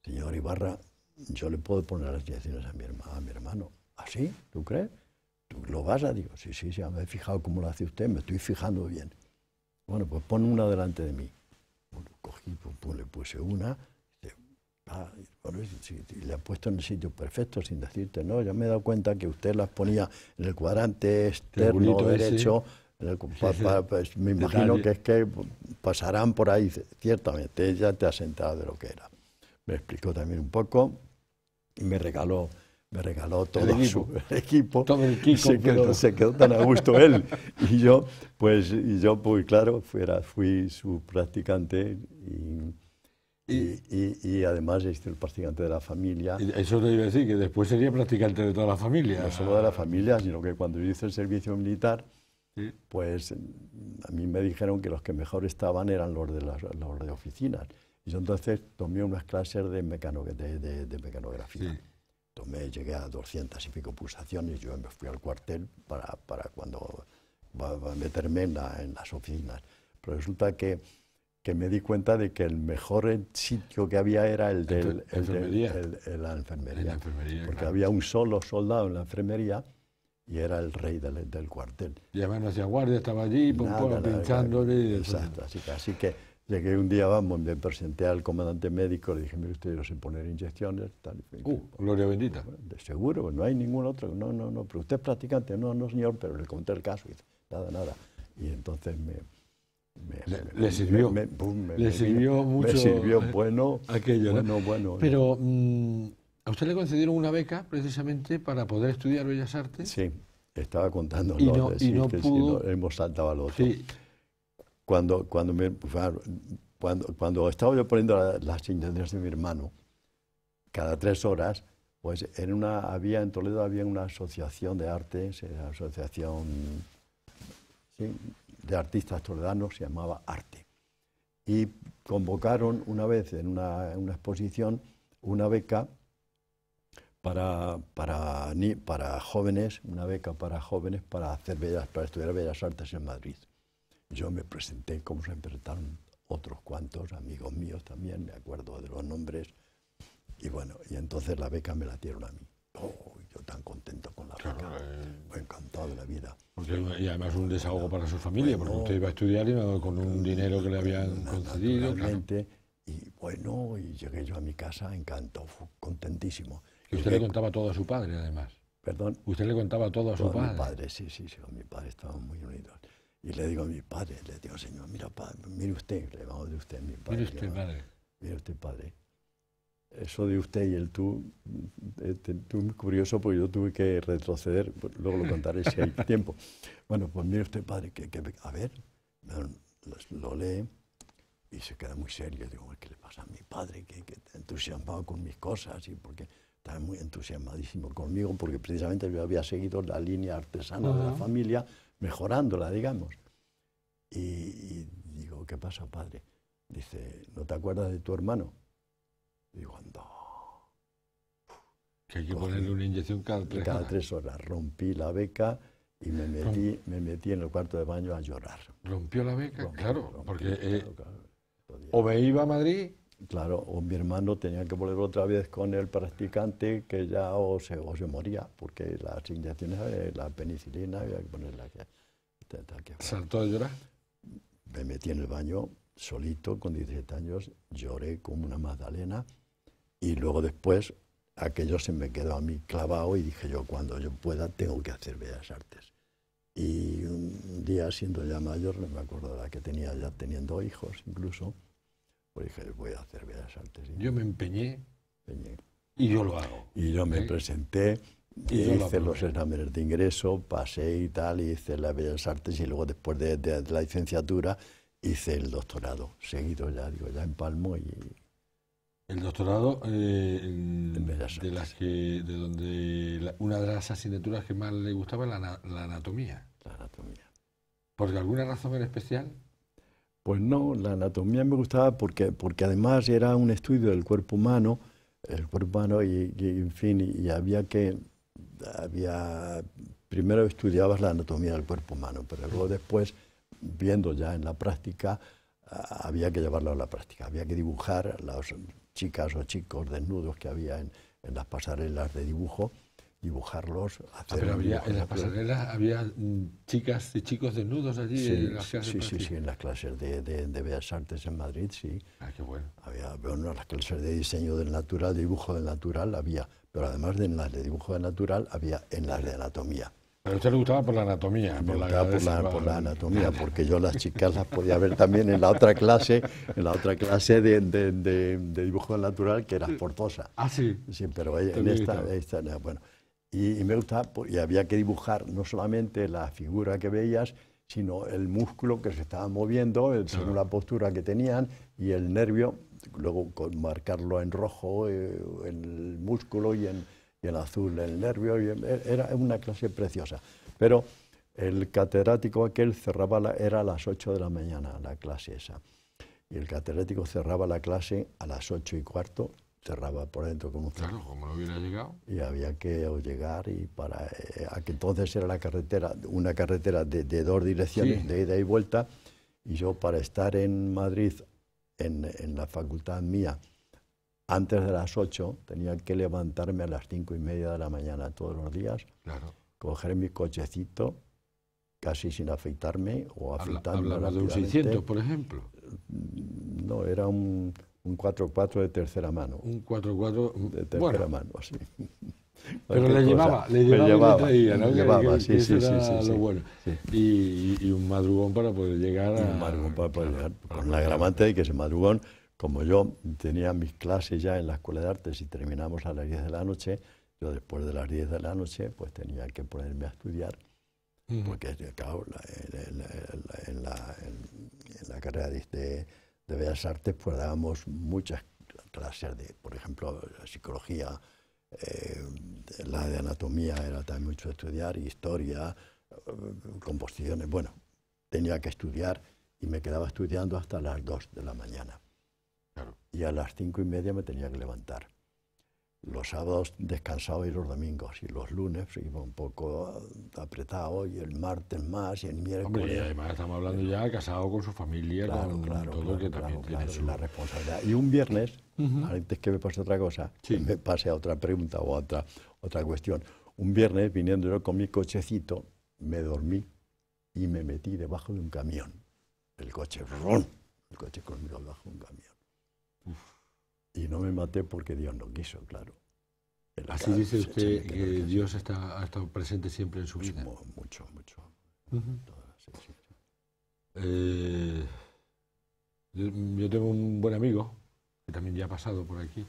señor Ibarra, yo le puedo poner las direcciones a mi, a mi hermano. ¿Así? ¿Ah, ¿Tú crees? ¿Tú lo vas a Dios? Sí, sí, sí, me he fijado cómo lo hace usted, me estoy fijando bien. Bueno, pues pon una delante de mí. cogí, pues, pues, le puse una, Ah, bueno, le ha puesto en el sitio perfecto sin decirte, no, ya me he dado cuenta que usted las ponía en el cuadrante externo derecho, pues, me imagino que es que pasarán por ahí, ciertamente, ella te ha sentado de lo que era. Me explicó también un poco y me regaló, me regaló todo Su, [LAUGHS] equipo. Todo el se, quedó, tan a gusto él. Y yo, pues, y yo, pues claro, fuera, fui su practicante y... Y, además es el practicante de la familia. Eso te iba a decir, que después sería practicante de toda la familia. No solo de la familia, sino que cuando hice el servicio militar, pues mm, a mí me dijeron que los que mejor estaban eran los de, las, los de oficinas. Y entonces tomé unas clases de, mecano, de, mecanografía. Tomé, llegué a 200 y pico pulsaciones, yo me fui al cuartel para, cuando me meterme en, las oficinas. Pero resulta que, me di cuenta de que el mejor sitio que había era el de la enfermería. Porque había un solo soldado en la enfermería y era el rey del, del cuartel. Y hacia guardia, estaba allí, pues, pinchándole. exacto, así que, llegué un día, vamos, me presenté al comandante médico, le dije, mire usted, yo sé poner inyecciones, tal Uh, gloria bendita. De seguro, pues, no hay ningún otro, no, no, no, pero usted es practicante, no, no señor, pero le conté el caso, y nada, nada. Y entonces me... le, sirvió, me, le sirvió mucho. [LAUGHS] bueno, aquello, bueno, bueno. Pero... Mm, a usted le concedieron una beca precisamente para poder estudiar Bellas Artes. Sí, estaba contando y y hemos saltado al otro. Sí. Cuando, cuando, cuando, cuando estaba yo poniendo las, intenciones de mi hermano, cada tres horas, pues en una, había, en Toledo había una asociación de artes, eh, la asociación de artistas toledanos, se llamaba Arte. Y convocaron una vez en una, en una exposición una beca para, para, para jóvenes, una beca para jóvenes para, hacer bellas, para estudiar Bellas Artes en Madrid. Yo me presenté, como se presentaron otros cuantos amigos míos también, me acuerdo de los nombres, y bueno, y entonces la beca me la dieron a mí. Oh, yo tan contento con la claro, beca, eh, encantado de la vida. y además un desahogo para su familia, porque usted iba a estudiar y con un dinero que le habían concedido. Y bueno, y llegué yo a mi casa encantado, contentísimo. Y usted le contaba todo a su padre, además. ¿Perdón? Usted le contaba todo a su padre. A mi padre, sí, sí, sí, con mi padre estábamos muy unidos. Y le digo a mi padre, le digo, señor, mira, padre, mire usted, le vamos de usted, mi padre. Mire usted, padre. Mire usted, padre. Eso de usted y el tú, este, tú muy curioso porque yo tuve que retroceder, pues, luego lo contaré si hay [LAUGHS] tiempo. Bueno, pues mire usted, padre, que, que a ver, lo lee y se queda muy serio. Digo, ¿qué le pasa a mi padre? Que, que entusiasmado con mis cosas y qué estaba muy entusiasmadísimo conmigo porque precisamente yo había seguido la línea artesana de la familia, mejorándola, digamos. Y, digo, ¿qué pasa, padre? Dice, ¿no te acuerdas de tu hermano? Digo, anda. Que hay que ponerle una inyección cada tres horas. Cada tres horas. Rompí la beca y me metí, me metí en el cuarto de baño a llorar. ¿Rompió la beca? claro, porque... Eh, o me iba a Madrid claro, o mi hermano tenía que volver otra vez con el practicante que ya o se, o se moría, porque las inyecciones, eh, la penicilina había que ponerla aquí. ¿Saltó a llorar? Me metí en el baño solito con 17 años, lloré como una magdalena y luego después aquello se me quedó a mí clavado y dije yo cuando yo pueda tengo que hacer bellas artes. Y un día siendo ya mayor, me acuerdo de la que tenía ya teniendo hijos incluso, pues dije, voy a hacer Bellas Artes. yo me empeñé, y yo lo hago. Y yo me presenté y hice los exámenes de ingreso, pasé y tal, hice las Bellas Artes y luego después de, la licenciatura hice el doctorado. Seguido ya, digo, ya en Palmo y... El doctorado eh, de las que de donde una de las asignaturas que más le gustaba la, la anatomía. La anatomía. ¿Por alguna razón en especial? Pues no, la anatomía me gustaba porque, porque además era un estudio del cuerpo humano, el cuerpo humano y, en fin, y, había que, había, primero estudiabas la anatomía del cuerpo humano, pero luego después, viendo ya en la práctica, ah, había que llevarlo a la práctica, había que dibujar las chicas o chicos desnudos que había en las pasarelas de dibujo dibujarlos, ah, hacer... en las pasarelas había mm, chicas y chicos desnudos allí sí, en las clases. Sí, sí, en las clases de, de, Bellas Artes en Madrid, sí. Ah, qué bueno. Había, bueno, las clases de diseño del natural, dibujo del natural había, pero además de en las de dibujo del natural había en las de anatomía. Pero a usted le gustaba por la anatomía. Me por la, por la, anatomía, porque yo las chicas las podía ver también en la otra clase, en la otra clase de, de, de, natural que era forzosa. Ah, sí. Sí, pero en esta, esta, bueno. Y, me gustaba, pues, y había que dibujar no solamente la figura que veías, sino el músculo que se estaba moviendo según la postura que tenían y el nervio, luego marcarlo en rojo, eh, el músculo y en, azul el nervio, e, era una clase preciosa. Pero el catedrático aquel cerraba, era a las 8 de la mañana la clase esa, y el catedrático cerraba la clase a las 8 y cuarto cerraba por dentro como claro como no hubiera llegado y había que llegar y para eh, que entonces era la carretera una carretera de, dos direcciones de ida y vuelta y yo para estar en Madrid en, la facultad mía antes de las 8 tenía que levantarme a las cinco y media de la mañana todos los días claro. coger mi cochecito casi sin afeitarme o afeitarme Habla, de un 600 por ejemplo no era un un 4-4 de tercera mano. Un 4-4 mm, de tercera mano, sí. [LAUGHS] Pero le llevaba, le llevaba, le llevaba, sí, sí, sí, Y, un madrugón para poder llegar a... Un madrugón para poder llegar. con la gramante y que ese madrugón, como yo tenía mis clases ya en la Escuela de Artes y terminamos a las 10 de la noche, yo después de las 10 de la noche pues tenía que ponerme a estudiar, porque claro, en, la, en la carrera de... Este, de Bellas Artes, pues dábamos muchas clases de, por ejemplo, psicología, eh, la de anatomía era también mucho estudiar, historia, eh, composiciones, bueno, tenía que estudiar y me quedaba estudiando hasta las 2 de la mañana. Y a las cinco y media me tenía que levantar. Los sábados descansaba y los domingos, y los lunes pues, iba un poco apretado, y el martes más, y el miércoles. y además estamos hablando ya casado con su familia, con todo que también tiene la responsabilidad. Y un viernes, antes que me pase otra cosa, me pase a otra pregunta o a otra, otra cuestión. Un viernes, viniendo yo con mi cochecito, me dormí y me metí debajo de un camión. El coche, ron, el coche conmigo debajo de un camión. Y no me maté porque Dios no quiso, claro. Así dice usted que Dios está, ha estado presente siempre en su vida. Mucho, mucho. Eh, yo, tengo un buen amigo, que también ya ha pasado por aquí,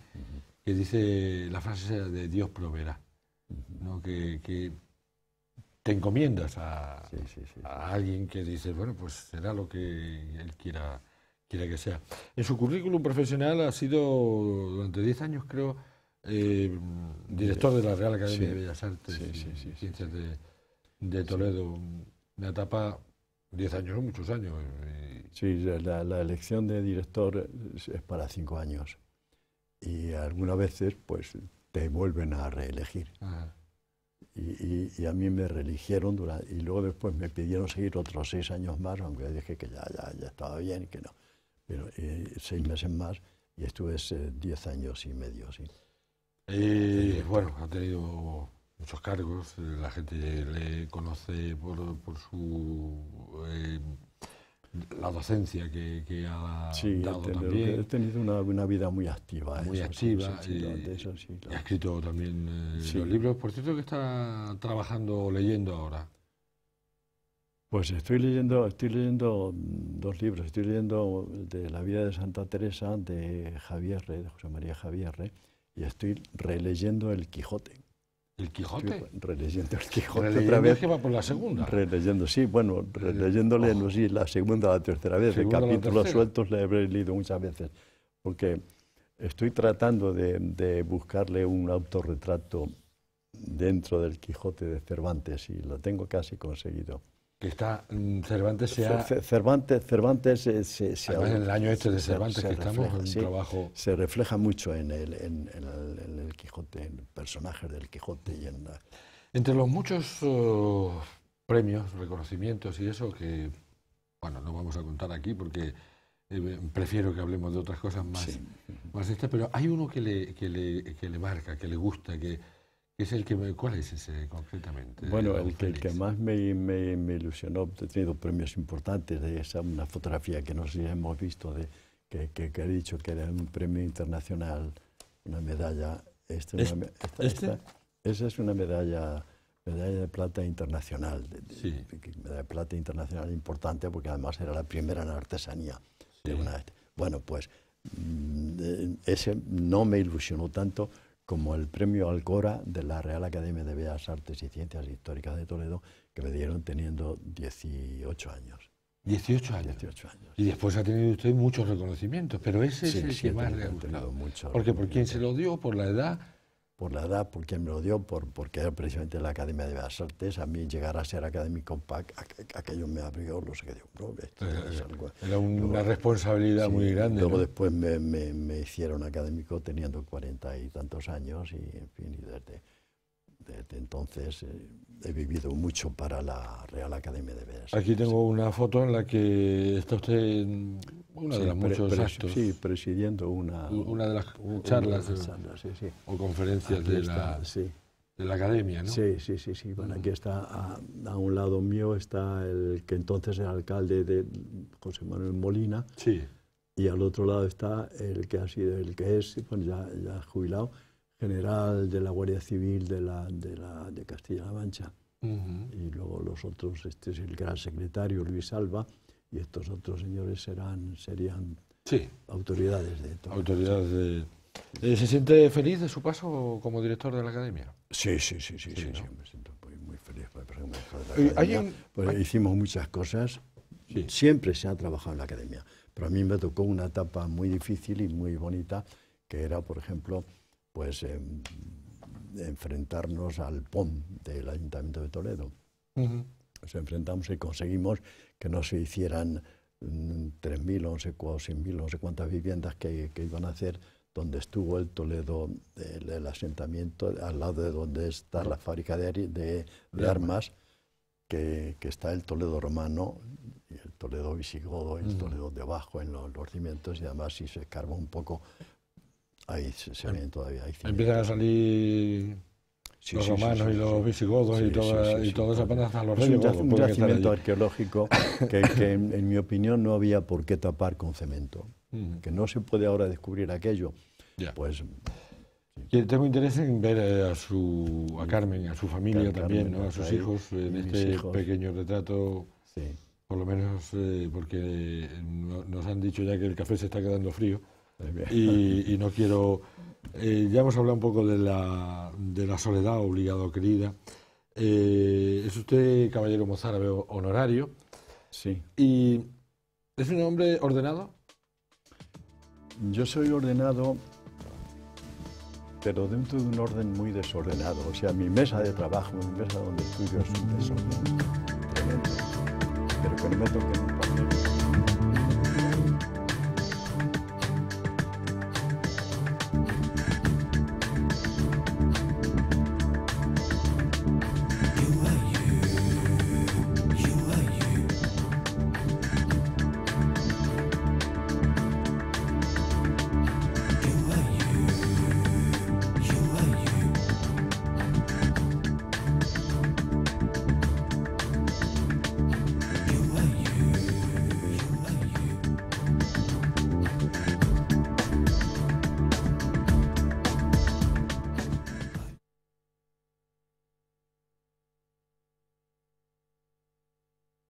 que dice la frase de Dios proveerá. ¿no? que, te encomiendas a, alguien que dice, bueno, pues será lo que él quiera quiera que sea. En su currículum profesional ha sido, durante 10 años creo, eh, director de la Real Academia de Bellas Artes de, Toledo. Una etapa, 10 años, muchos años. Sí, la, elección de director es para 5 años. Y algunas veces, pues, te vuelven a reelegir. Y, a mí me reeligieron durante, y luego después me pidieron seguir otros seis años más, aunque dije que ya, ya, ya estaba bien y que no pero eh, seis meses más y estuve es diez años y medio, sí. Eh, bueno, ha tenido muchos cargos, eh, la gente le conoce por, por su eh, la docencia que, ha dado tenido, también. tenido una, vida muy activa. Muy activa. Sí, ha escrito también los libros. Por cierto, que está trabajando o leyendo ahora. Pues estoy leyendo, estoy leyendo mm, dos libros. Estoy leyendo de la vida de Santa Teresa de Javierre, de José María Javier y estoy releyendo El Quijote. ¿El Quijote? releyendo El Quijote otra vez. la segunda? Releyendo, sí, bueno, releyéndole, oh. la segunda o la tercera vez. El capítulo capítulos sueltos le he leído muchas veces, porque estoy tratando de, de buscarle un autorretrato dentro del Quijote de Cervantes y lo tengo casi conseguido que está mm, Cervantes se ha... Cervantes, Cervantes eh, se, se, en el año este de Cervantes que estamos en trabajo se refleja mucho en el, en, el, Quijote, en personajes del Quijote y en la... entre los muchos oh, premios, reconocimientos y eso que bueno no vamos a contar aquí porque eh, prefiero que hablemos de otras cosas más más pero hay uno que le, que le, que le marca, que le gusta, que el que, ¿Cuál es ese concretamente? Bueno, el que, más me, ilusionó, he tenido premios importantes de una fotografía que no sé hemos visto, de, que, que, he dicho que era un premio internacional, una medalla. Este, este. esa es una medalla, medalla de plata internacional, sí. medalla de plata internacional importante porque además era la primera en artesanía. De una, bueno, pues mm, ese no me ilusionó tanto como el premio Alcora de la Real Academia de Bellas Artes y Ciencias Históricas de Toledo, que me dieron teniendo 18 años. 18 años. Y después ha tenido usted muchos reconocimientos, pero ese es el que más le ha gustado. Mucho porque ¿Por quién se lo dio? ¿Por la edad? por la edad, por quien me lo dio, por, porque era precisamente la Academia de Bellas Artes. A mí llegar a ser académico PAC, aquello me abrió, no sé qué digo. ¿no? Algo, era una responsabilidad muy grande. Luego después me, hicieron académico teniendo cuarenta y tantos años y, en fin, desde, entonces eh, he vivido mucho para la Real Academia de Bellas Artes. Aquí tengo una foto en la que está usted una de las Sí, presidiendo una... Una de eh, las charlas o conferencias de, la, de la, academia, ¿no? Sí, sí, sí. sí. Bueno, aquí mm. está, a, un lado mío está el que entonces era alcalde de José Manuel Molina. Sí. Y al otro lado está el que ha sido, el que es, bueno, ya, jubilado, general de la Guardia Civil de, de, Castilla-La Mancha. Y luego los otros, este es el gran secretario Luis Alba, y estos otros señores serán, serían autoridades de todo. Autoridades de... Eh, ¿Se siente feliz de su paso como director de la academia? Sí, sí, sí, sí, me siento muy, feliz Hicimos muchas cosas, siempre se ha trabajado en la academia, pero a mí me tocó una etapa muy difícil y muy bonita, que era, por ejemplo, pues em, enfrentarnos al POM del Ayuntamiento de Toledo. Nos enfrentamos y conseguimos que no se hicieran 3.000 o 100.000 no sé cuántas viviendas que, que, iban a hacer donde estuvo el Toledo, el, asentamiento al lado de donde está la fábrica de, de, armas, que, que, está el Toledo romano, y el Toledo visigodo, el Toledo de abajo en los, cimientos, y además si se escarba un poco, ahí se, em ven todavía. Ahí Empiezan a salir los romanos y los visigodos y, toda, y todas los reyes. Es un, yacimiento arqueológico que, en, mi opinión, no había por qué tapar con cemento. Mm. Que no se puede ahora descubrir aquello. Pues. Y tengo interés en ver eh, a, su, a mm. Carmen, a su familia también, a sus hijos, eh, en este pequeño retrato. Por lo menos eh, porque nos han dicho ya que el café se está quedando frío. Y, no quiero... Eh, ya hemos hablado un poco de la, de la soledad obligado querida. Eh, es usted caballero mozárabe honorario. Sí. ¿Y es un hombre ordenado? Yo soy ordenado, pero dentro de un orden muy desordenado. O sea, mi mesa de trabajo, mi mesa donde estudio es un desorden Pero que